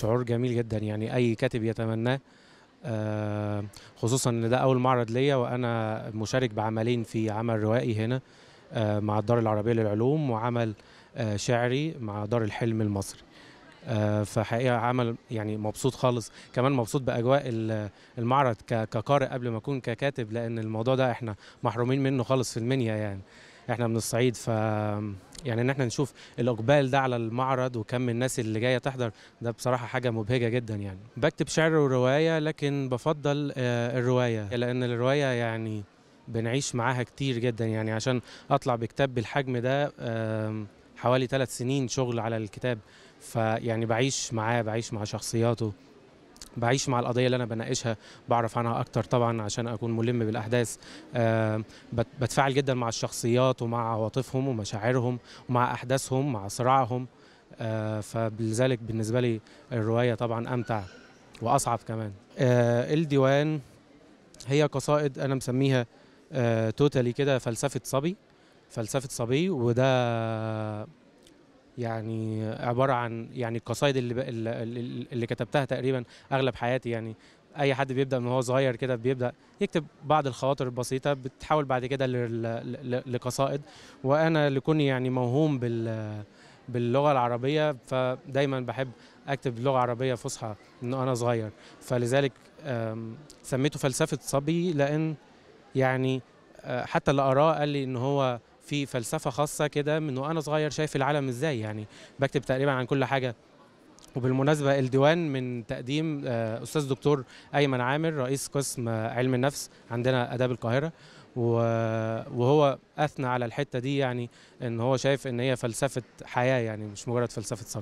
شعور جميل جدا يعني اي كاتب يتمناه آه، خصوصا ان ده اول معرض ليا وانا مشارك بعملين في عمل روائي هنا آه، مع الدار العربيه للعلوم وعمل آه، شعري مع دار الحلم المصري فحقيقه عمل يعني مبسوط خالص كمان مبسوط باجواء المعرض كقارئ قبل ما اكون ككاتب لان الموضوع ده احنا محرومين منه خالص في المنيا يعني احنا من الصعيد ف يعني ان احنا نشوف الاقبال ده على المعرض وكم الناس اللي جايه تحضر ده بصراحه حاجه مبهجه جدا يعني بكتب شعر وروايه لكن بفضل آه، الروايه لان الروايه يعني بنعيش معاها كتير جدا يعني عشان اطلع بكتاب بالحجم ده حوالي ثلاث سنين شغل على الكتاب فيعني بعيش معاه بعيش مع شخصياته بعيش مع القضيه اللي انا بناقشها بعرف عنها اكتر طبعا عشان اكون ملم بالاحداث بتفاعل جدا مع الشخصيات ومع عواطفهم ومشاعرهم ومع احداثهم مع صراعهم فلذلك بالنسبه لي الروايه طبعا امتع واصعب كمان الديوان هي قصائد انا مسميها توتالي كده فلسفه صبي فلسفه صبي وده يعني عباره عن يعني القصايد اللي اللي كتبتها تقريبا اغلب حياتي يعني اي حد بيبدا من هو صغير كده بيبدا يكتب بعض الخواطر البسيطه بتحول بعد كده لقصائد وانا لكوني يعني موهوم بال باللغه العربيه فدايما بحب اكتب لغه عربيه فصحى من انا صغير فلذلك سميته فلسفه صبي لان يعني آه، حتى اللي قراه قال لي ان هو في فلسفه خاصه كده من وانا صغير شايف العالم ازاي يعني بكتب تقريبا عن كل حاجه وبالمناسبة الديوان من تقديم آه، أستاذ دكتور أيمن عامر رئيس قسم آه، علم النفس عندنا آداب القاهرة وهو أثنى على الحتة دي يعني إن هو شايف إن هي فلسفة حياة يعني مش مجرد فلسفة صبر